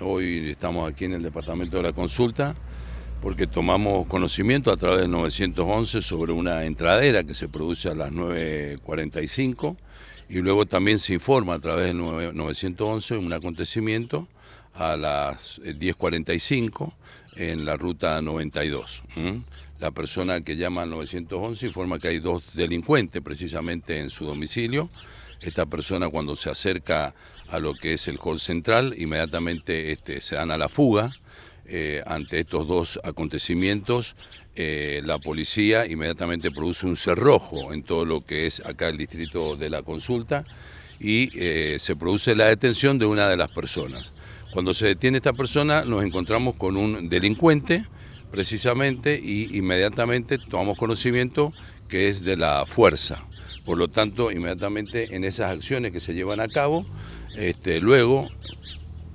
Hoy estamos aquí en el Departamento de la Consulta porque tomamos conocimiento a través del 911 sobre una entradera que se produce a las 9.45 y luego también se informa a través del 911 un acontecimiento a las 10.45 eh, en la ruta 92. La persona que llama al 911 informa que hay dos delincuentes precisamente en su domicilio esta persona cuando se acerca a lo que es el hall central, inmediatamente este, se dan a la fuga. Eh, ante estos dos acontecimientos, eh, la policía inmediatamente produce un cerrojo en todo lo que es acá el distrito de la consulta y eh, se produce la detención de una de las personas. Cuando se detiene esta persona nos encontramos con un delincuente precisamente y inmediatamente tomamos conocimiento que es de la fuerza. Por lo tanto, inmediatamente en esas acciones que se llevan a cabo, este, luego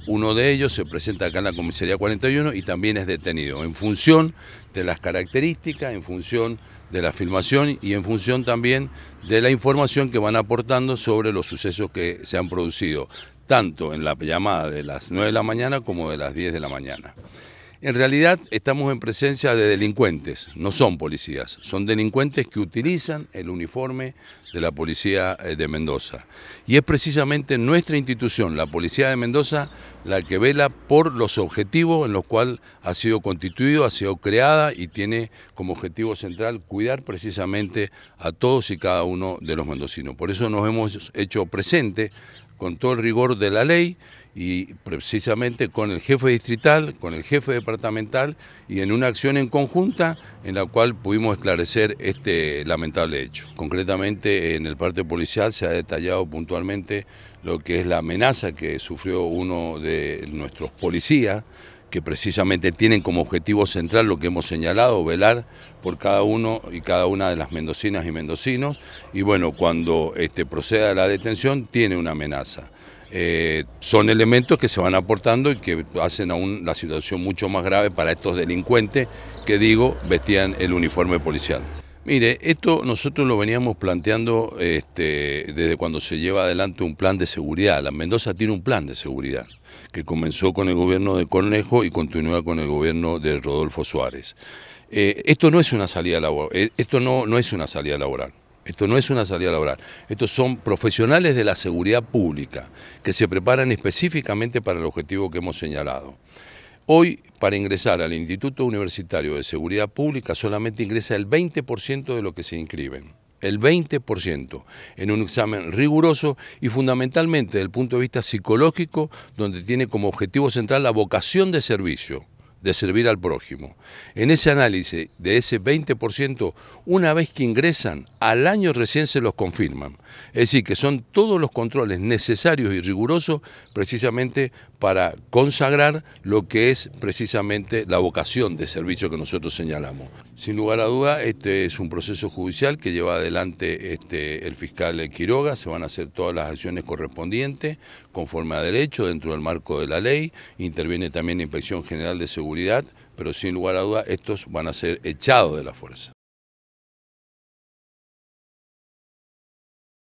uno de ellos se presenta acá en la comisaría 41 y también es detenido en función de las características, en función de la filmación y en función también de la información que van aportando sobre los sucesos que se han producido, tanto en la llamada de las 9 de la mañana como de las 10 de la mañana. En realidad estamos en presencia de delincuentes, no son policías, son delincuentes que utilizan el uniforme de la Policía eh, de Mendoza. Y es precisamente nuestra institución, la Policía de Mendoza, la que vela por los objetivos en los cuales ha sido constituido, ha sido creada y tiene como objetivo central cuidar precisamente a todos y cada uno de los mendocinos. Por eso nos hemos hecho presente con todo el rigor de la ley y precisamente con el jefe distrital, con el jefe departamental y en una acción en conjunta en la cual pudimos esclarecer este lamentable hecho. Concretamente en el parte policial se ha detallado puntualmente lo que es la amenaza que sufrió uno de nuestros policías que precisamente tienen como objetivo central lo que hemos señalado, velar por cada uno y cada una de las mendocinas y mendocinos, y bueno, cuando este, proceda la detención tiene una amenaza. Eh, son elementos que se van aportando y que hacen aún la situación mucho más grave para estos delincuentes que digo vestían el uniforme policial. Mire, esto nosotros lo veníamos planteando este, desde cuando se lleva adelante un plan de seguridad. La Mendoza tiene un plan de seguridad que comenzó con el gobierno de Cornejo y continúa con el gobierno de Rodolfo Suárez. Eh, esto no es una salida laboral, eh, esto no, no es una salida laboral. Esto no es una salida laboral. Estos son profesionales de la seguridad pública que se preparan específicamente para el objetivo que hemos señalado. Hoy, para ingresar al Instituto Universitario de Seguridad Pública, solamente ingresa el 20% de lo que se inscriben el 20%, en un examen riguroso y fundamentalmente desde el punto de vista psicológico, donde tiene como objetivo central la vocación de servicio de servir al prójimo. En ese análisis de ese 20%, una vez que ingresan, al año recién se los confirman. Es decir, que son todos los controles necesarios y rigurosos precisamente para consagrar lo que es precisamente la vocación de servicio que nosotros señalamos. Sin lugar a duda, este es un proceso judicial que lleva adelante este, el fiscal Quiroga, se van a hacer todas las acciones correspondientes conforme a derecho dentro del marco de la ley, interviene también la Inspección General de Seguridad pero sin lugar a duda estos van a ser echados de la fuerza.